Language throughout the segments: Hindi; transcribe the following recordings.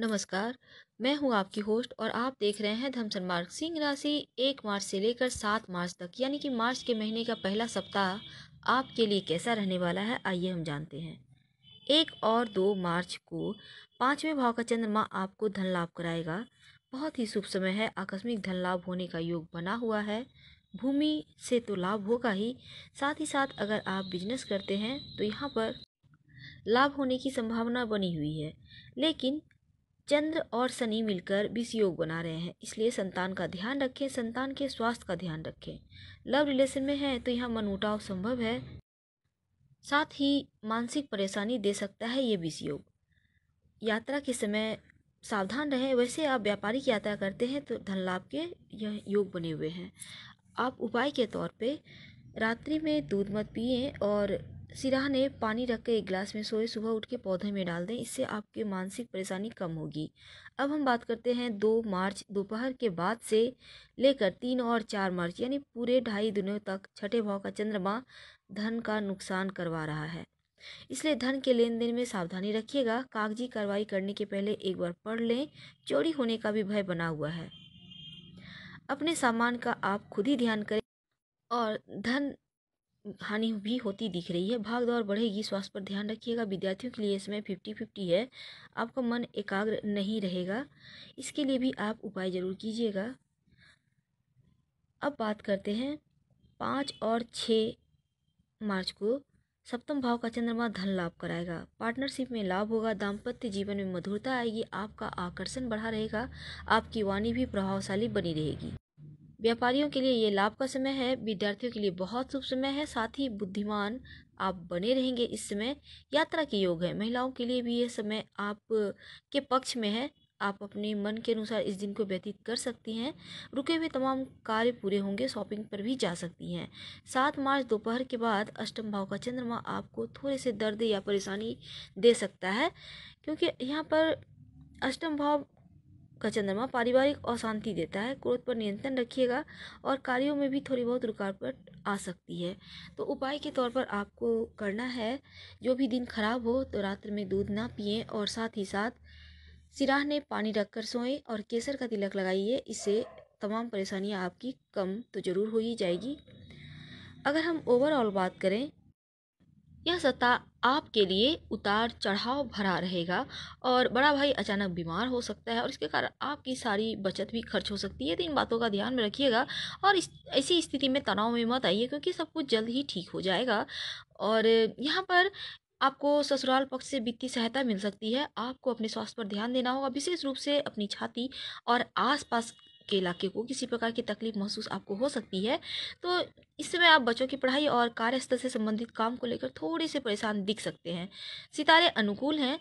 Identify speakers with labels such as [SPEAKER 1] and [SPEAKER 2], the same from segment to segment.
[SPEAKER 1] नमस्कार मैं हूं आपकी होस्ट और आप देख रहे हैं धमसन मार्ग सिंह राशि एक मार्च से लेकर सात मार्च तक यानी कि मार्च के महीने का पहला सप्ताह आपके लिए कैसा रहने वाला है आइए हम जानते हैं एक और दो मार्च को पाँचवें भाव का चंद्रमा आपको धन लाभ कराएगा बहुत ही शुभ समय है आकस्मिक धन लाभ होने का योग बना हुआ है भूमि से तो लाभ होगा ही साथ ही साथ अगर आप बिजनेस करते हैं तो यहाँ पर लाभ होने की संभावना बनी हुई है लेकिन चंद्र और शनि मिलकर बीस योग बना रहे हैं इसलिए संतान का ध्यान रखें संतान के स्वास्थ्य का ध्यान रखें लव रिलेशन में है तो यहाँ मनमुटाव संभव है साथ ही मानसिक परेशानी दे सकता है ये बीस योग यात्रा के समय सावधान रहें वैसे आप व्यापारिक यात्रा करते हैं तो धन लाभ के यह योग बने हुए हैं आप उपाय के तौर पे रात्रि में दूध मत पिए और सिराह ने पानी रख कर एक गिलास में सोए सुबह उठ के पौधे में डाल दें इससे आपकी मानसिक परेशानी कम होगी अब हम बात करते हैं दो मार्च दोपहर के बाद से लेकर तीन और चार मार्च यानी पूरे ढाई दिनों तक छठे भाव का चंद्रमा धन का नुकसान करवा रहा है इसलिए धन के लेन देन में सावधानी रखिएगा कागजी कार्रवाई करने के पहले एक बार पढ़ लें चोरी होने का भी भय बना हुआ है अपने सामान का आप खुद ही ध्यान करें और धन हानि भी होती दिख रही है भाग दौड़ बढ़ेगी स्वास्थ्य पर ध्यान रखिएगा विद्यार्थियों के लिए इसमें फिफ्टी फिफ्टी है आपका मन एकाग्र नहीं रहेगा इसके लिए भी आप उपाय ज़रूर कीजिएगा अब बात करते हैं पाँच और छ मार्च को सप्तम भाव का चंद्रमा धन लाभ कराएगा पार्टनरशिप में लाभ होगा दाम्पत्य जीवन में मधुरता आएगी आपका आकर्षण बढ़ा रहेगा आपकी वाणी भी प्रभावशाली बनी रहेगी व्यापारियों के लिए ये लाभ का समय है विद्यार्थियों के लिए बहुत शुभ समय है साथ ही बुद्धिमान आप बने रहेंगे इस समय यात्रा के योग है महिलाओं के लिए भी यह समय आप के पक्ष में है आप अपने मन के अनुसार इस दिन को व्यतीत कर सकती हैं रुके हुए तमाम कार्य पूरे होंगे शॉपिंग पर भी जा सकती हैं सात मार्च दोपहर के बाद अष्टम भाव का चंद्रमा आपको थोड़े से दर्द या परेशानी दे सकता है क्योंकि यहाँ पर अष्टम भाव का चंद्रमा पारिवारिक अशांति देता है क्रोध पर नियंत्रण रखिएगा और कार्यों में भी थोड़ी बहुत रुकावट आ सकती है तो उपाय के तौर पर आपको करना है जो भी दिन खराब हो तो रात्र में दूध ना पिए और साथ ही साथ सिराह ने पानी रखकर सोएं और केसर का तिलक लगाइए इससे तमाम परेशानियाँ आपकी कम तो ज़रूर हो ही जाएगी अगर हम ओवरऑल बात करें यह सत्ता आपके लिए उतार चढ़ाव भरा रहेगा और बड़ा भाई अचानक बीमार हो सकता है और इसके कारण आपकी सारी बचत भी खर्च हो सकती है तो इन बातों का ध्यान में रखिएगा और इस ऐसी स्थिति में तनाव में मत आइए क्योंकि सब कुछ जल्द ही ठीक हो जाएगा और यहाँ पर आपको ससुराल पक्ष से वित्तीय सहायता मिल सकती है आपको अपने स्वास्थ्य पर ध्यान देना होगा विशेष रूप से अपनी छाती और आसपास के इलाके को किसी प्रकार की तकलीफ महसूस आपको हो सकती है तो इस समय आप बच्चों की पढ़ाई और कार्यस्थल से संबंधित काम को लेकर थोड़े से परेशान दिख सकते हैं सितारे अनुकूल हैं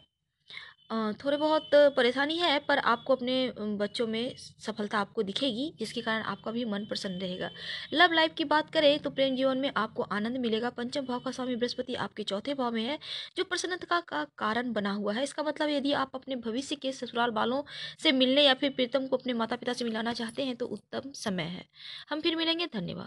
[SPEAKER 1] थोड़े बहुत परेशानी है पर आपको अपने बच्चों में सफलता आपको दिखेगी जिसके कारण आपका भी मन प्रसन्न रहेगा लव लाइफ की बात करें तो प्रेम जीवन में आपको आनंद मिलेगा पंचम भाव का स्वामी बृहस्पति आपके चौथे भाव में है जो प्रसन्नता का कारण बना हुआ है इसका मतलब यदि आप अपने भविष्य के ससुराल वालों से मिलने या फिर प्रीतम को अपने माता पिता से मिलाना चाहते हैं तो उत्तम समय है हम फिर मिलेंगे धन्यवाद